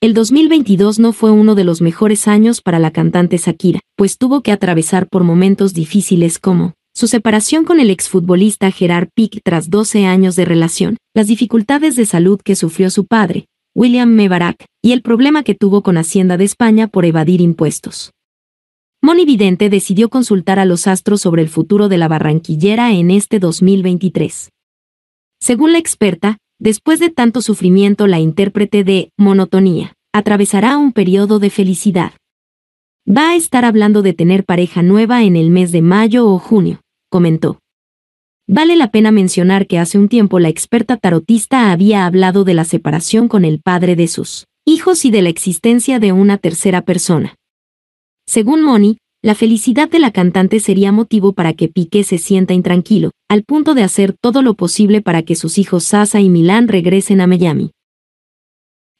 El 2022 no fue uno de los mejores años para la cantante Shakira, pues tuvo que atravesar por momentos difíciles como su separación con el exfutbolista Gerard Piqué tras 12 años de relación, las dificultades de salud que sufrió su padre, William Mebarak, y el problema que tuvo con Hacienda de España por evadir impuestos. Moni Vidente decidió consultar a los astros sobre el futuro de la barranquillera en este 2023. Según la experta, Después de tanto sufrimiento, la intérprete de monotonía atravesará un periodo de felicidad. Va a estar hablando de tener pareja nueva en el mes de mayo o junio, comentó. Vale la pena mencionar que hace un tiempo la experta tarotista había hablado de la separación con el padre de sus hijos y de la existencia de una tercera persona. Según Moni, la felicidad de la cantante sería motivo para que Piqué se sienta intranquilo, al punto de hacer todo lo posible para que sus hijos Sasa y Milán regresen a Miami.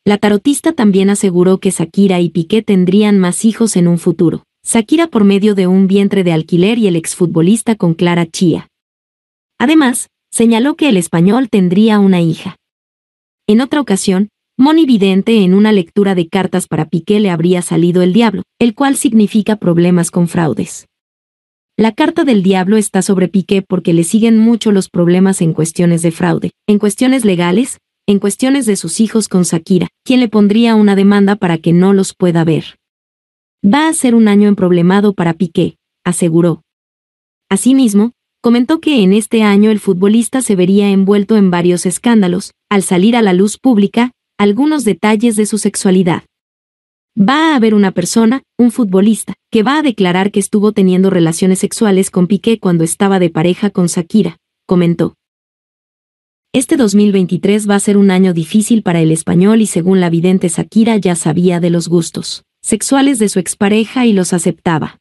La tarotista también aseguró que Shakira y Piqué tendrían más hijos en un futuro. Shakira por medio de un vientre de alquiler y el exfutbolista con Clara Chía. Además, señaló que el español tendría una hija. En otra ocasión, Vidente en una lectura de cartas para Piqué le habría salido el diablo, el cual significa problemas con fraudes. La carta del diablo está sobre Piqué porque le siguen mucho los problemas en cuestiones de fraude, en cuestiones legales, en cuestiones de sus hijos con Shakira, quien le pondría una demanda para que no los pueda ver. Va a ser un año emproblemado para Piqué, aseguró. Asimismo, comentó que en este año el futbolista se vería envuelto en varios escándalos, al salir a la luz pública, algunos detalles de su sexualidad. Va a haber una persona, un futbolista, que va a declarar que estuvo teniendo relaciones sexuales con Piqué cuando estaba de pareja con Shakira, comentó. Este 2023 va a ser un año difícil para el español y según la vidente Shakira ya sabía de los gustos sexuales de su expareja y los aceptaba.